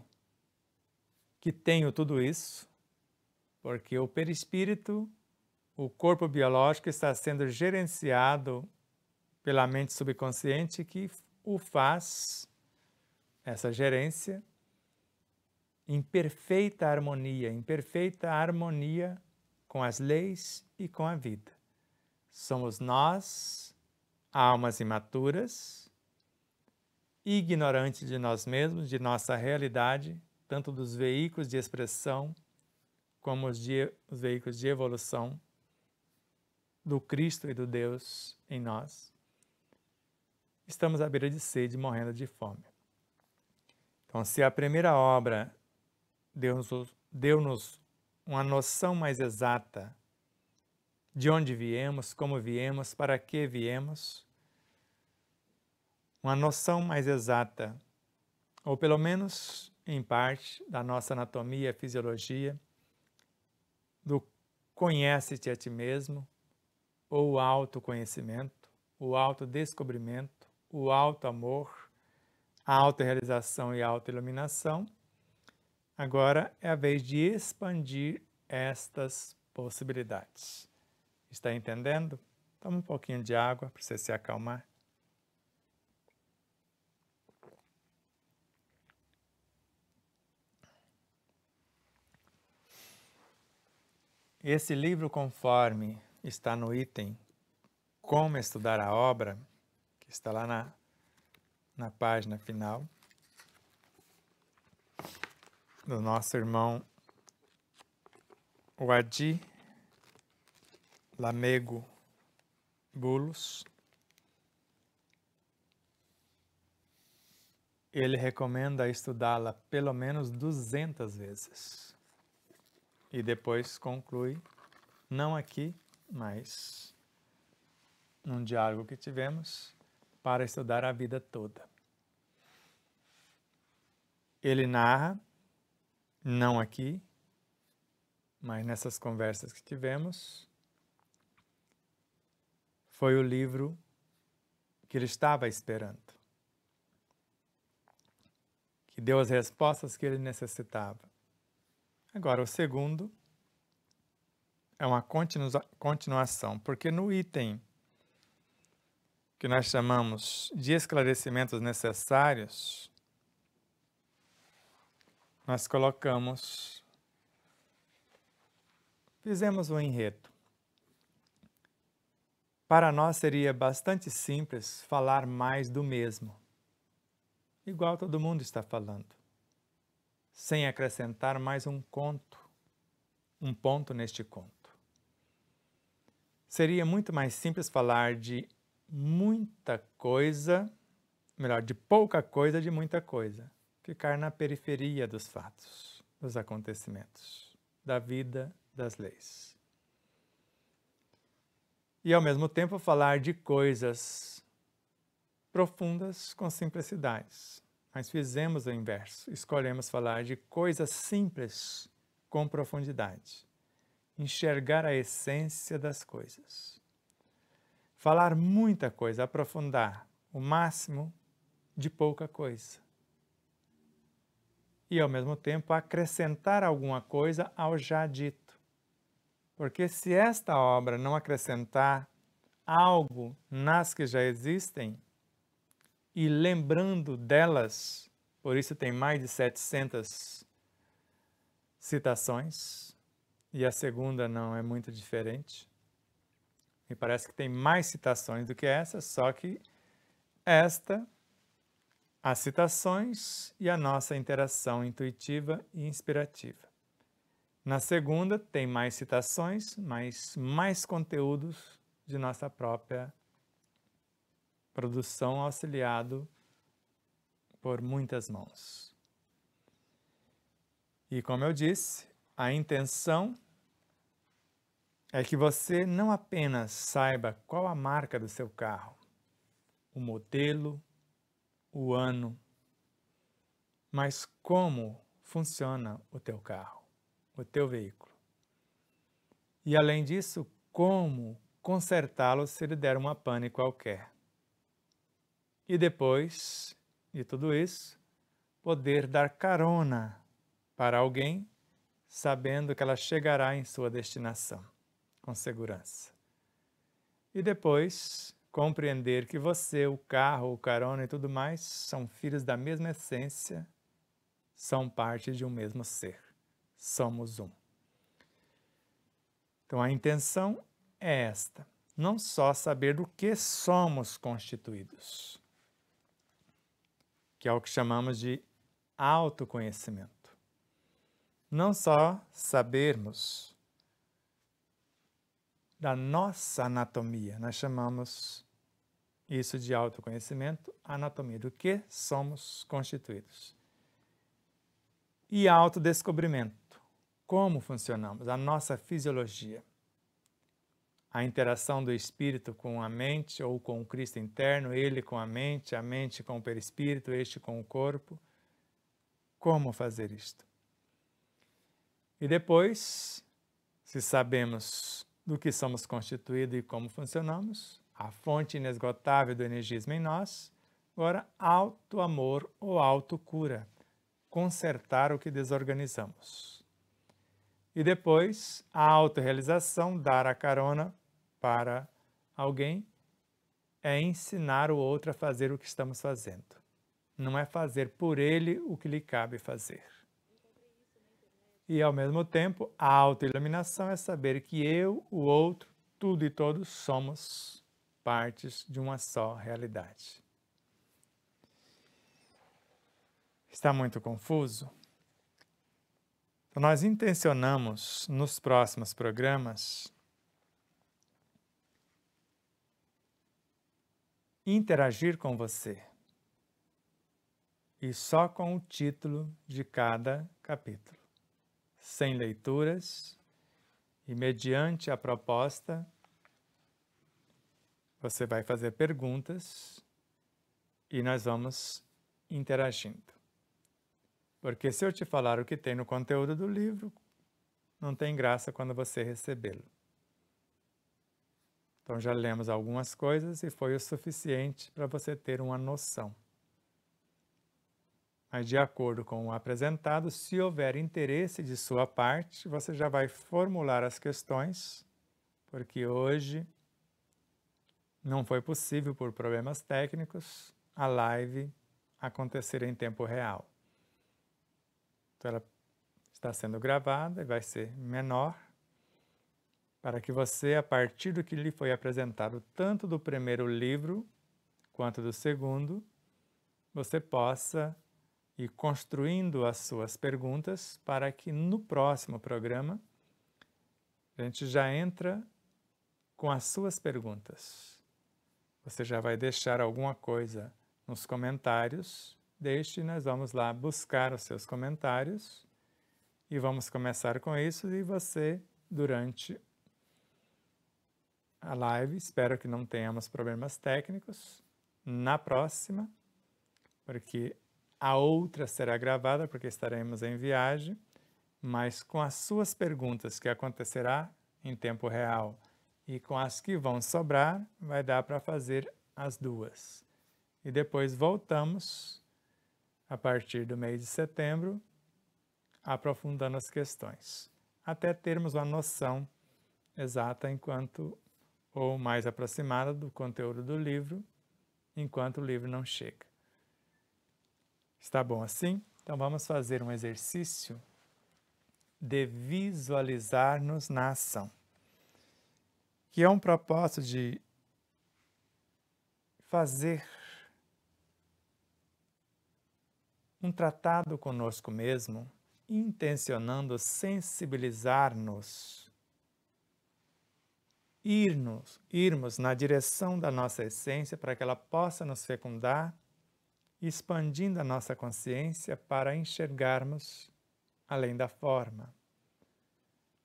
que tenho tudo isso, porque o perispírito, o corpo biológico, está sendo gerenciado pela mente subconsciente que o faz, essa gerência, em perfeita harmonia, em perfeita harmonia com as leis e com a vida. Somos nós, almas imaturas, ignorante de nós mesmos, de nossa realidade, tanto dos veículos de expressão como os, de, os veículos de evolução do Cristo e do Deus em nós. Estamos à beira de sede, morrendo de fome. Então, se a primeira obra deu-nos uma noção mais exata de onde viemos, como viemos, para que viemos, uma noção mais exata, ou pelo menos em parte, da nossa anatomia, fisiologia, do conhece-te a ti mesmo, ou autoconhecimento, o autodescobrimento, o autoamor, a autorrealização e a autoiluminação. Agora é a vez de expandir estas possibilidades. Está entendendo? Toma um pouquinho de água para você se acalmar. Esse livro, conforme está no item Como Estudar a Obra, que está lá na, na página final, do nosso irmão Wadi Lamego Bulos. Ele recomenda estudá-la pelo menos 200 vezes e depois conclui, não aqui, mas num diálogo que tivemos para estudar a vida toda. Ele narra, não aqui, mas nessas conversas que tivemos, foi o livro que ele estava esperando, que deu as respostas que ele necessitava Agora, o segundo é uma continuação, porque no item que nós chamamos de esclarecimentos necessários, nós colocamos, fizemos um enredo. Para nós seria bastante simples falar mais do mesmo, igual todo mundo está falando sem acrescentar mais um conto, um ponto neste conto. Seria muito mais simples falar de muita coisa, melhor, de pouca coisa, de muita coisa. Ficar na periferia dos fatos, dos acontecimentos, da vida, das leis. E ao mesmo tempo falar de coisas profundas com simplicidades, mas fizemos o inverso. Escolhemos falar de coisas simples com profundidade. Enxergar a essência das coisas. Falar muita coisa, aprofundar o máximo de pouca coisa. E, ao mesmo tempo, acrescentar alguma coisa ao já dito. Porque se esta obra não acrescentar algo nas que já existem, e lembrando delas, por isso tem mais de 700 citações, e a segunda não é muito diferente. Me parece que tem mais citações do que essa, só que esta, as citações e a nossa interação intuitiva e inspirativa. Na segunda, tem mais citações, mas mais conteúdos de nossa própria produção auxiliado por muitas mãos. E como eu disse, a intenção é que você não apenas saiba qual a marca do seu carro, o modelo, o ano, mas como funciona o teu carro, o teu veículo. E além disso, como consertá-lo se ele der uma pane qualquer e depois de tudo isso, poder dar carona para alguém, sabendo que ela chegará em sua destinação com segurança. E depois, compreender que você, o carro, o carona e tudo mais são filhos da mesma essência, são parte de um mesmo ser. Somos um. Então a intenção é esta: não só saber do que somos constituídos, que é o que chamamos de autoconhecimento. Não só sabermos da nossa anatomia, nós chamamos isso de autoconhecimento, anatomia, do que somos constituídos. E autodescobrimento, como funcionamos, a nossa fisiologia a interação do espírito com a mente ou com o Cristo interno, ele com a mente, a mente com o perispírito, este com o corpo. Como fazer isto? E depois, se sabemos do que somos constituídos e como funcionamos, a fonte inesgotável do energismo em nós, agora auto-amor ou auto-cura, consertar o que desorganizamos. E depois, a autorrealização, dar a carona para alguém é ensinar o outro a fazer o que estamos fazendo. Não é fazer por ele o que lhe cabe fazer. E ao mesmo tempo, a autoiluminação é saber que eu, o outro, tudo e todos somos partes de uma só realidade. Está muito confuso? Nós intencionamos nos próximos programas interagir com você. E só com o título de cada capítulo. Sem leituras e mediante a proposta, você vai fazer perguntas e nós vamos interagindo. Porque se eu te falar o que tem no conteúdo do livro, não tem graça quando você recebê-lo. Então já lemos algumas coisas e foi o suficiente para você ter uma noção. Mas, de acordo com o apresentado, se houver interesse de sua parte, você já vai formular as questões, porque hoje não foi possível, por problemas técnicos, a live acontecer em tempo real. Então, ela está sendo gravada e vai ser menor para que você, a partir do que lhe foi apresentado, tanto do primeiro livro quanto do segundo, você possa ir construindo as suas perguntas para que no próximo programa a gente já entra com as suas perguntas. Você já vai deixar alguma coisa nos comentários. Deixe, nós vamos lá buscar os seus comentários e vamos começar com isso e você durante a live. Espero que não tenhamos problemas técnicos na próxima, porque a outra será gravada, porque estaremos em viagem, mas com as suas perguntas que acontecerá em tempo real e com as que vão sobrar, vai dar para fazer as duas. E depois voltamos a partir do mês de setembro aprofundando as questões, até termos uma noção exata enquanto ou mais aproximada do conteúdo do livro, enquanto o livro não chega. Está bom assim? Então vamos fazer um exercício de visualizar-nos na ação, que é um propósito de fazer um tratado conosco mesmo, intencionando sensibilizar-nos irmos, irmos na direção da nossa essência para que ela possa nos fecundar, expandindo a nossa consciência para enxergarmos além da forma,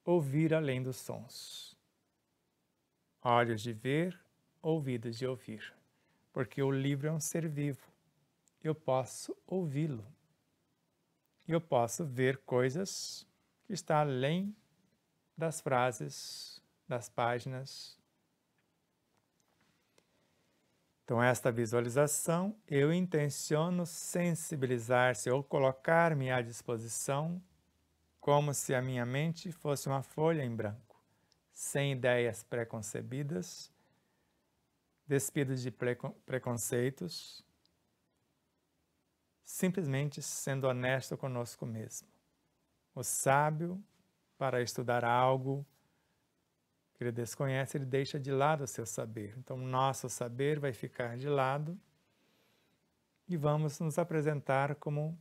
ouvir além dos sons. Olhos de ver, ouvidos de ouvir, porque o livro é um ser vivo. Eu posso ouvi-lo. Eu posso ver coisas que está além das frases das páginas. Então, esta visualização, eu intenciono sensibilizar-se ou colocar-me à disposição como se a minha mente fosse uma folha em branco, sem ideias preconcebidas, despido de preconceitos, simplesmente sendo honesto conosco mesmo. O sábio para estudar algo que ele desconhece, ele deixa de lado o seu saber. Então, o nosso saber vai ficar de lado e vamos nos apresentar como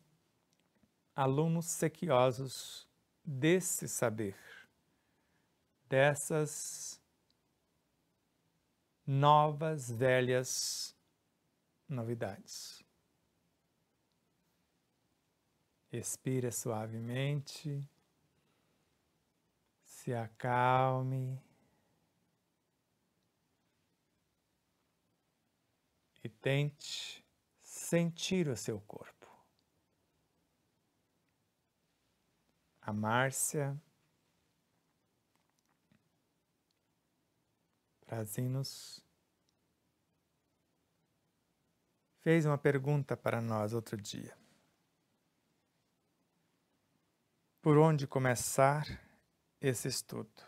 alunos sequiosos desse saber, dessas novas, velhas novidades. Expira suavemente, se acalme. e tente sentir o seu corpo. A Márcia Prazinos fez uma pergunta para nós outro dia. Por onde começar esse estudo?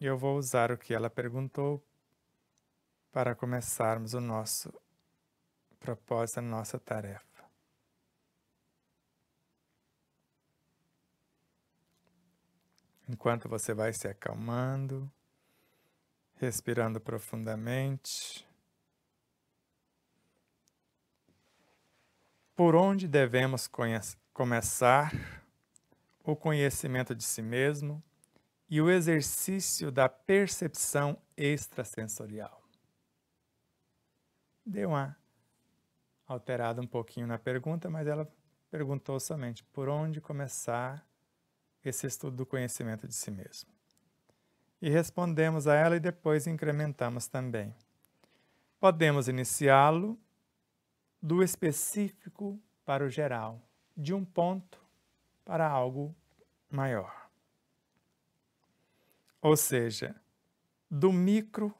Eu vou usar o que ela perguntou para começarmos o nosso propósito, a nossa tarefa. Enquanto você vai se acalmando, respirando profundamente, por onde devemos começar o conhecimento de si mesmo e o exercício da percepção extrasensorial? deu uma alterada um pouquinho na pergunta, mas ela perguntou somente por onde começar esse estudo do conhecimento de si mesmo. E respondemos a ela e depois incrementamos também. Podemos iniciá-lo do específico para o geral, de um ponto para algo maior. Ou seja, do micro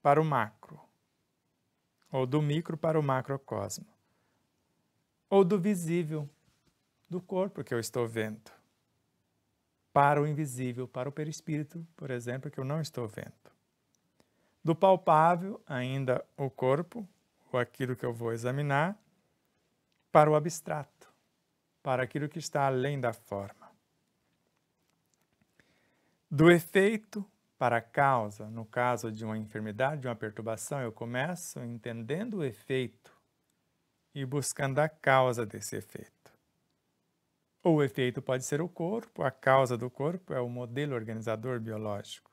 para o macro ou do micro para o macrocosmo, ou do visível, do corpo que eu estou vendo, para o invisível, para o perispírito, por exemplo, que eu não estou vendo. Do palpável, ainda o corpo, ou aquilo que eu vou examinar, para o abstrato, para aquilo que está além da forma. Do efeito, para a causa. No caso de uma enfermidade, de uma perturbação, eu começo entendendo o efeito e buscando a causa desse efeito. Ou o efeito pode ser o corpo, a causa do corpo é o modelo organizador biológico.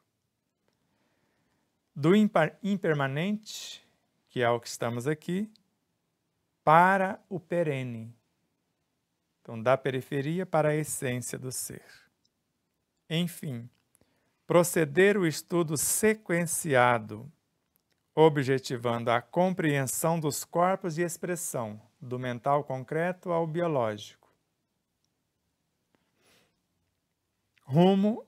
Do impermanente, que é o que estamos aqui, para o perene. Então, da periferia para a essência do ser. Enfim, proceder o estudo sequenciado, objetivando a compreensão dos corpos de expressão, do mental concreto ao biológico, rumo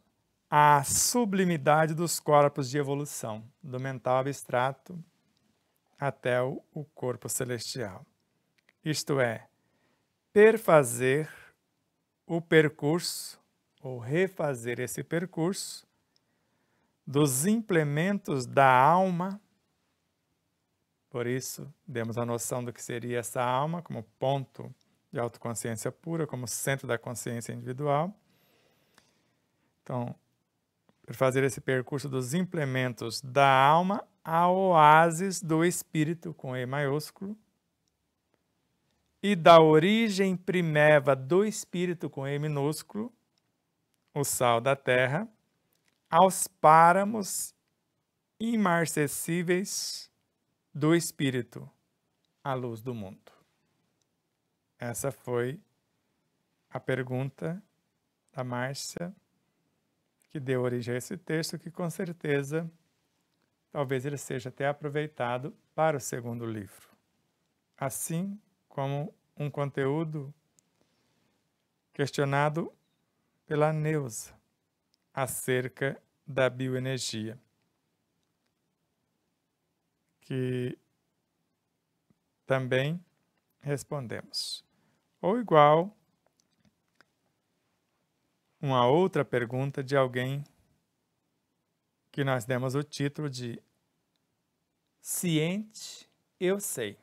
à sublimidade dos corpos de evolução, do mental abstrato até o corpo celestial. Isto é, perfazer o percurso, ou refazer esse percurso, dos implementos da alma. Por isso, demos a noção do que seria essa alma como ponto de autoconsciência pura, como centro da consciência individual. Então, por fazer esse percurso dos implementos da alma ao oásis do espírito, com E maiúsculo, e da origem primeva do espírito, com E minúsculo, o sal da terra aos páramos imarcessíveis do Espírito, à luz do mundo? Essa foi a pergunta da Márcia que deu origem a esse texto, que com certeza talvez ele seja até aproveitado para o segundo livro. Assim como um conteúdo questionado pela Neuza acerca da bioenergia, que também respondemos. Ou igual uma outra pergunta de alguém que nós demos o título de Ciente eu sei,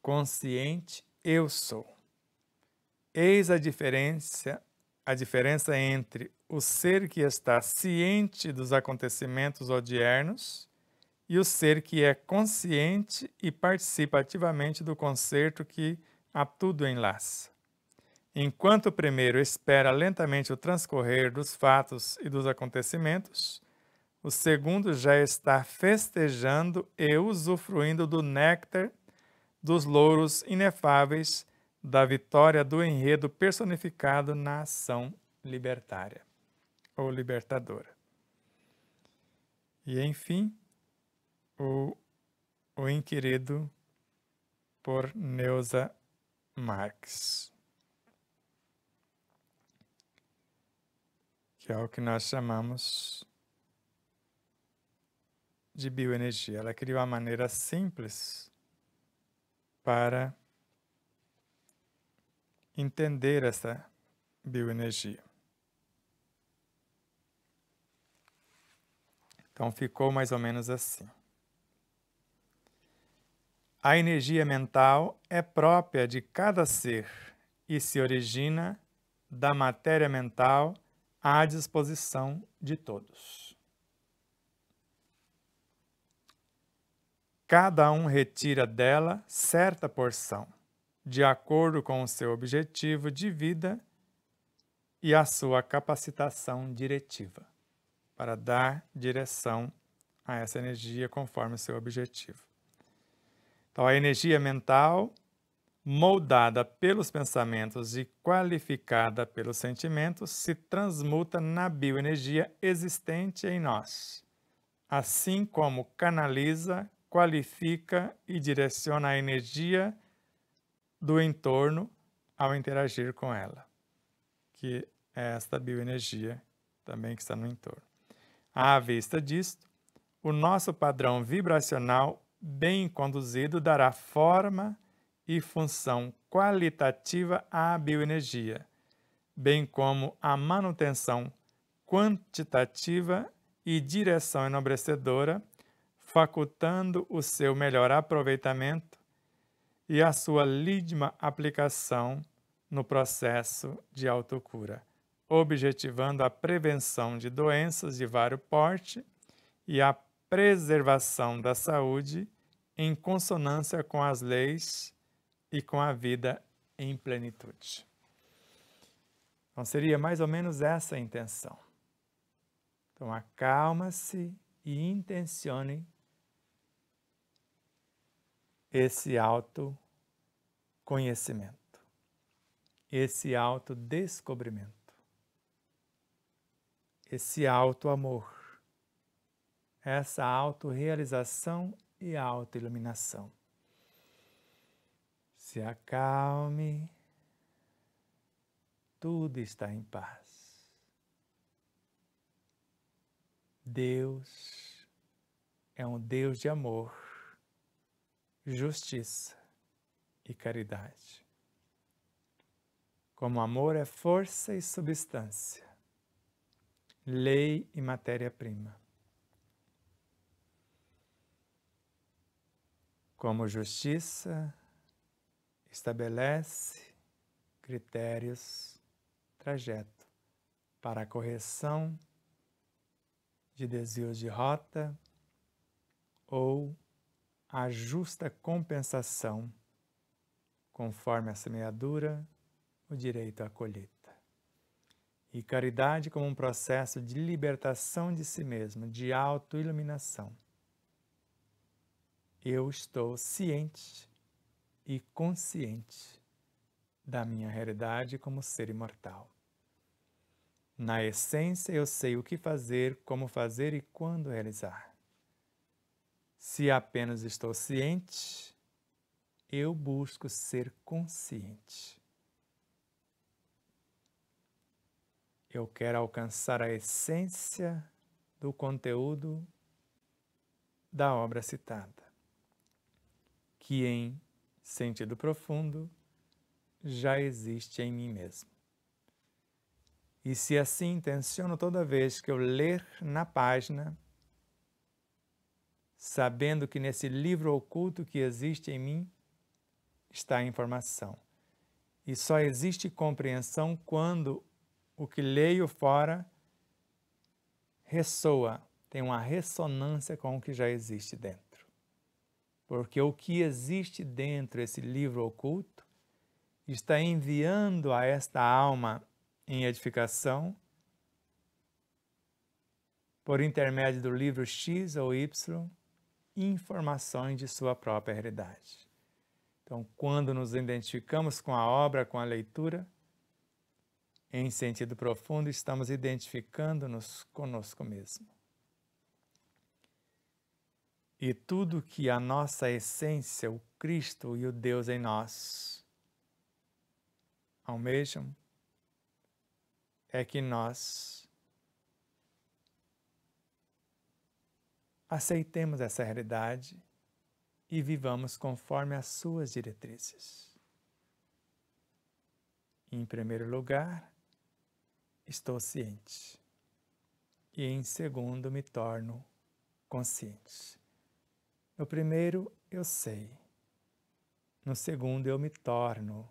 consciente eu sou. Eis a diferença a diferença entre o ser que está ciente dos acontecimentos odiernos e o ser que é consciente e participa ativamente do concerto que a tudo enlaça. Enquanto o primeiro espera lentamente o transcorrer dos fatos e dos acontecimentos, o segundo já está festejando e usufruindo do néctar dos louros inefáveis da vitória do enredo personificado na ação libertária ou libertadora. E, enfim, o, o Inquirido por Neuza Marx, que é o que nós chamamos de bioenergia. Ela criou uma maneira simples para entender essa bioenergia. Então ficou mais ou menos assim. A energia mental é própria de cada ser e se origina da matéria mental à disposição de todos. Cada um retira dela certa porção de acordo com o seu objetivo de vida e a sua capacitação diretiva, para dar direção a essa energia conforme o seu objetivo. Então, a energia mental, moldada pelos pensamentos e qualificada pelos sentimentos, se transmuta na bioenergia existente em nós, assim como canaliza, qualifica e direciona a energia do entorno ao interagir com ela, que é esta bioenergia também que está no entorno. À vista disto, o nosso padrão vibracional bem conduzido dará forma e função qualitativa à bioenergia, bem como a manutenção quantitativa e direção enobrecedora, facultando o seu melhor aproveitamento e a sua lídima aplicação no processo de autocura, objetivando a prevenção de doenças de vário porte e a preservação da saúde em consonância com as leis e com a vida em plenitude. Então seria mais ou menos essa a intenção. Então acalma-se e intencione esse autoconhecimento, esse autodescobrimento, esse amor, essa autorrealização e autoiluminação. Se acalme, tudo está em paz. Deus é um Deus de amor justiça e caridade. Como amor é força e substância, lei e matéria-prima. Como justiça estabelece critérios, trajeto para a correção de desvios de rota ou a justa compensação, conforme a semeadura, o direito à colheita. E caridade como um processo de libertação de si mesmo, de autoiluminação. Eu estou ciente e consciente da minha realidade como ser imortal. Na essência, eu sei o que fazer, como fazer e quando realizar. Se apenas estou ciente, eu busco ser consciente. Eu quero alcançar a essência do conteúdo da obra citada, que em sentido profundo já existe em mim mesmo. E se assim intenciono toda vez que eu ler na página, sabendo que nesse livro oculto que existe em mim está a informação. E só existe compreensão quando o que leio fora ressoa, tem uma ressonância com o que já existe dentro. Porque o que existe dentro, esse livro oculto, está enviando a esta alma em edificação, por intermédio do livro X ou Y, informações de sua própria realidade. Então, quando nos identificamos com a obra, com a leitura, em sentido profundo, estamos identificando-nos conosco mesmo. E tudo que a nossa essência, o Cristo e o Deus em nós almejam é que nós aceitemos essa realidade e vivamos conforme as suas diretrizes. Em primeiro lugar, estou ciente. E em segundo, me torno consciente. No primeiro, eu sei. No segundo, eu me torno.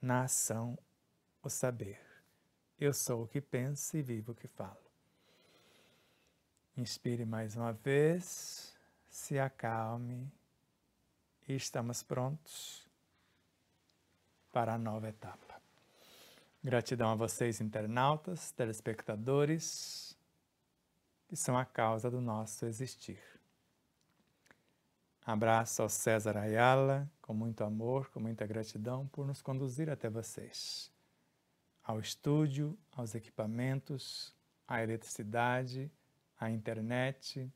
Na ação, o saber. Eu sou o que penso e vivo o que falo. Inspire mais uma vez, se acalme e estamos prontos para a nova etapa. Gratidão a vocês, internautas, telespectadores, que são a causa do nosso existir. Abraço ao César Ayala, com muito amor, com muita gratidão por nos conduzir até vocês. Ao estúdio, aos equipamentos, à eletricidade, à internet,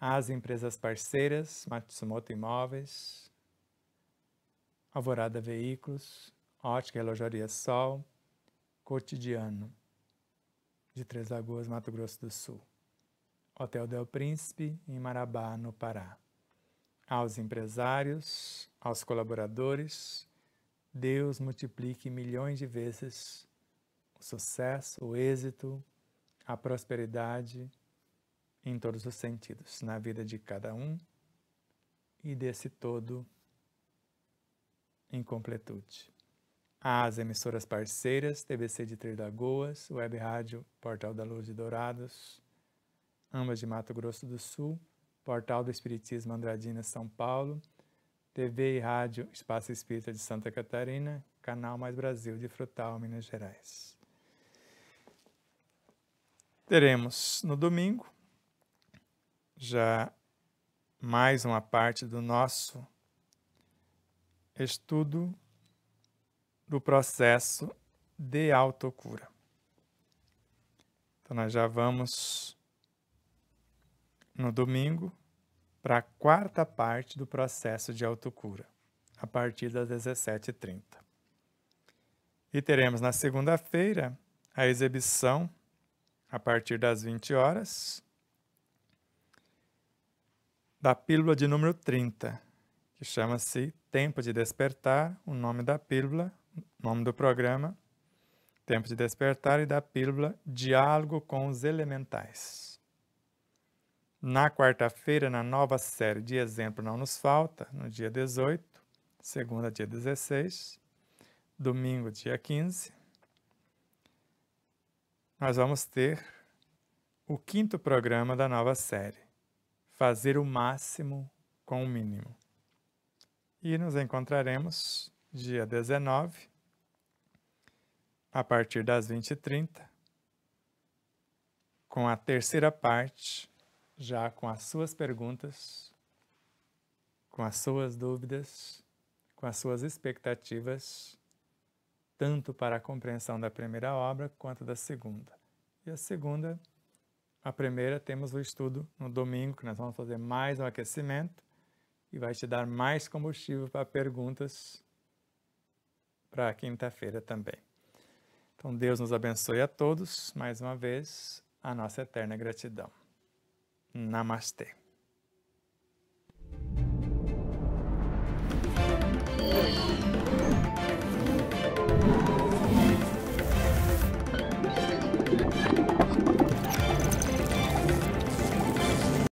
às empresas parceiras, Matsumoto Imóveis, Alvorada Veículos, Ótica e Relojaria Sol, Cotidiano, de Três Lagoas, Mato Grosso do Sul, Hotel Del Príncipe, em Marabá, no Pará. Aos empresários, aos colaboradores, Deus multiplique milhões de vezes o sucesso, o êxito, a prosperidade em todos os sentidos, na vida de cada um e desse todo em completude. As emissoras parceiras, TVC de Três Lagoas, Web Rádio Portal da Luz de Dourados, ambas de Mato Grosso do Sul, Portal do Espiritismo Andradina, São Paulo, TV e Rádio Espaço Espírita de Santa Catarina, Canal Mais Brasil de Frutal, Minas Gerais. Teremos no domingo já mais uma parte do nosso estudo do processo de autocura. Então, nós já vamos no domingo para a quarta parte do processo de autocura, a partir das 17h30. E teremos na segunda-feira a exibição, a partir das 20 horas, da pílula de número 30, que chama-se Tempo de Despertar, o nome da pílula, nome do programa, Tempo de Despertar e da pílula Diálogo com os Elementais. Na quarta-feira, na nova série de Exemplo Não Nos Falta, no dia 18, segunda, dia 16, domingo, dia 15, nós vamos ter o quinto programa da nova série fazer o máximo com o mínimo. E nos encontraremos dia 19, a partir das 20h30, com a terceira parte, já com as suas perguntas, com as suas dúvidas, com as suas expectativas, tanto para a compreensão da primeira obra quanto da segunda. E a segunda a primeira, temos o estudo no domingo, que nós vamos fazer mais um aquecimento e vai te dar mais combustível para perguntas para quinta-feira também. Então, Deus nos abençoe a todos. Mais uma vez, a nossa eterna gratidão. Namastê.